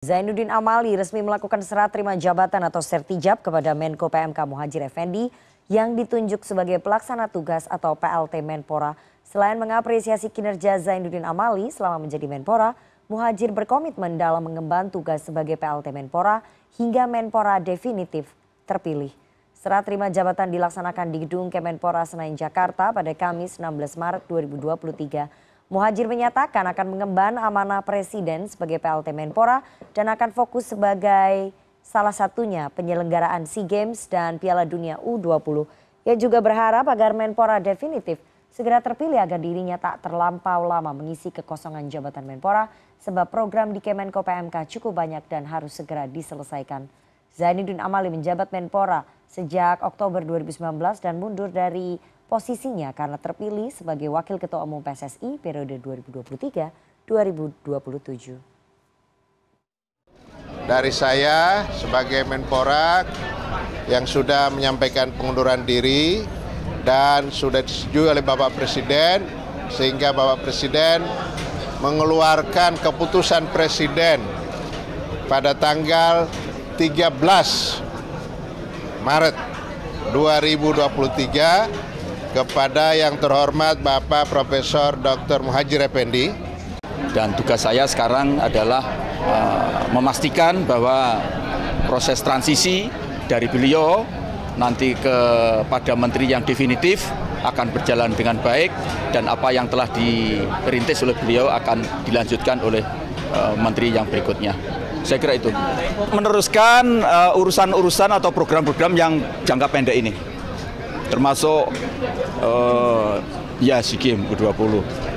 Zainuddin Amali resmi melakukan serah terima jabatan atau sertijab kepada Menko PMK Muhajir Effendi yang ditunjuk sebagai pelaksana tugas atau PLT Menpora. Selain mengapresiasi kinerja Zainuddin Amali selama menjadi Menpora, Muhajir berkomitmen dalam mengemban tugas sebagai PLT Menpora hingga Menpora definitif terpilih. Serah terima jabatan dilaksanakan di gedung Kemenpora Senayan Jakarta pada Kamis 16 Maret 2023 muhajir menyatakan akan mengemban amanah presiden sebagai plt menpora dan akan fokus sebagai salah satunya penyelenggaraan sea games dan piala dunia u 20 ia juga berharap agar menpora definitif segera terpilih agar dirinya tak terlampau lama mengisi kekosongan jabatan menpora sebab program di Kemenko PMK cukup banyak dan harus segera diselesaikan. Zainuddin Amali menjabat menpora sejak Oktober 2019 dan mundur dari posisinya karena terpilih sebagai Wakil Ketua Umum PSSI periode 2023-2027. Dari saya sebagai Menpora yang sudah menyampaikan pengunduran diri dan sudah disetujui oleh Bapak Presiden sehingga Bapak Presiden mengeluarkan keputusan Presiden pada tanggal 13 Maret 2023 kepada yang terhormat Bapak Profesor Dr. Muhajir Effendi. Dan tugas saya sekarang adalah uh, memastikan bahwa proses transisi dari beliau nanti kepada menteri yang definitif akan berjalan dengan baik dan apa yang telah diperintis oleh beliau akan dilanjutkan oleh uh, menteri yang berikutnya. Saya kira itu. Meneruskan eh, urusan-urusan uh, atau program-program yang jangka pendek ini. Termasuk uh, ya SEA Games ke-20.